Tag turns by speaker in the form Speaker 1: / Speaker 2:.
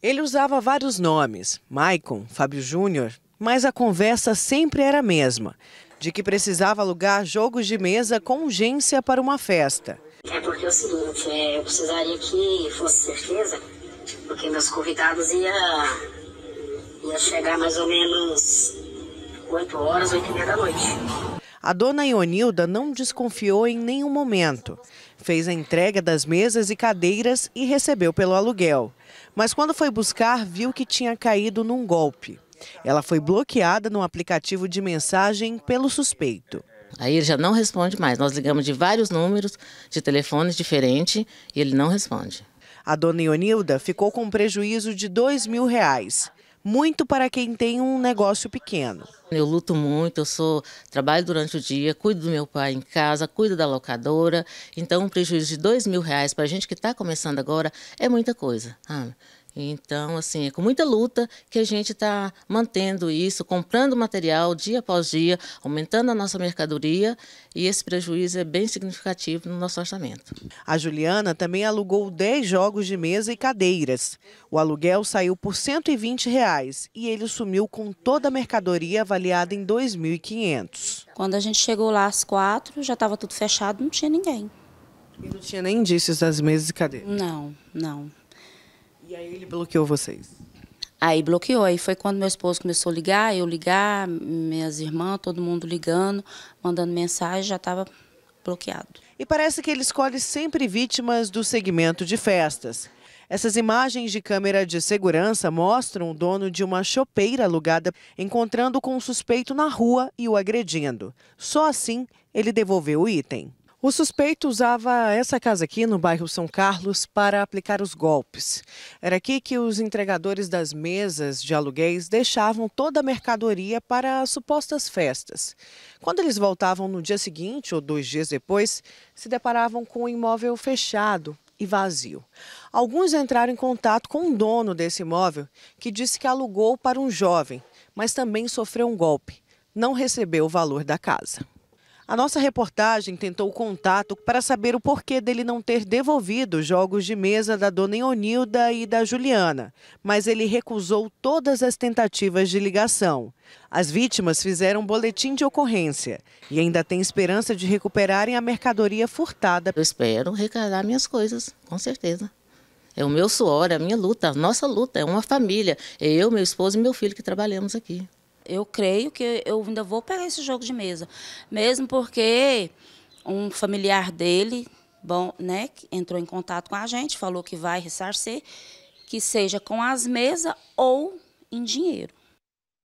Speaker 1: Ele usava vários nomes, Maicon, Fábio Júnior, mas a conversa sempre era a mesma, de que precisava alugar jogos de mesa com urgência para uma festa.
Speaker 2: É porque é o seguinte, é, eu precisaria que fosse certeza, porque meus convidados iam ia chegar mais ou menos 8 horas, 8 e meia da noite.
Speaker 1: A dona Ionilda não desconfiou em nenhum momento. Fez a entrega das mesas e cadeiras e recebeu pelo aluguel. Mas quando foi buscar, viu que tinha caído num golpe. Ela foi bloqueada no aplicativo de mensagem pelo suspeito. Aí ele já não responde mais. Nós ligamos de vários números de telefones diferentes e ele não responde. A dona Ionilda ficou com um prejuízo de dois mil reais muito para quem tem um negócio pequeno. Eu luto
Speaker 3: muito, eu sou trabalho durante o dia, cuido do meu pai em casa, cuido da locadora. Então, um prejuízo de dois mil reais para a gente que está começando agora é muita coisa. Ah, então, assim, é com muita luta que a gente está mantendo isso, comprando material dia após dia, aumentando a nossa mercadoria, e esse prejuízo é bem significativo no nosso
Speaker 1: orçamento. A Juliana também alugou 10 jogos de mesa e cadeiras. O aluguel saiu por R$ 120 reais, e ele sumiu com toda a mercadoria avaliada em 2.500.
Speaker 2: Quando a gente chegou lá às quatro, já estava tudo fechado, não tinha ninguém.
Speaker 1: E não tinha nem indícios das mesas e cadeiras? Não, não. E aí ele bloqueou vocês?
Speaker 2: Aí bloqueou. Aí foi quando meu esposo começou a ligar, eu ligar, minhas
Speaker 1: irmãs, todo mundo ligando, mandando mensagem, já estava bloqueado. E parece que ele escolhe sempre vítimas do segmento de festas. Essas imagens de câmera de segurança mostram o dono de uma chopeira alugada encontrando com um suspeito na rua e o agredindo. Só assim ele devolveu o item. O suspeito usava essa casa aqui no bairro São Carlos para aplicar os golpes. Era aqui que os entregadores das mesas de aluguéis deixavam toda a mercadoria para as supostas festas. Quando eles voltavam no dia seguinte ou dois dias depois, se deparavam com o um imóvel fechado e vazio. Alguns entraram em contato com o dono desse imóvel, que disse que alugou para um jovem, mas também sofreu um golpe. Não recebeu o valor da casa. A nossa reportagem tentou contato para saber o porquê dele não ter devolvido os jogos de mesa da dona Ionilda e da Juliana, mas ele recusou todas as tentativas de ligação. As vítimas fizeram um boletim de ocorrência e ainda têm esperança de recuperarem a mercadoria furtada. Eu espero recargar minhas coisas, com certeza. É o meu suor, é a minha luta, a nossa
Speaker 3: luta, é uma família. É eu, meu esposo e meu filho que trabalhamos aqui
Speaker 2: eu creio que eu ainda vou pegar esse jogo de mesa. Mesmo porque um familiar dele bom, né, entrou em contato com a gente, falou que vai ressarcer, que seja com as mesas ou em dinheiro.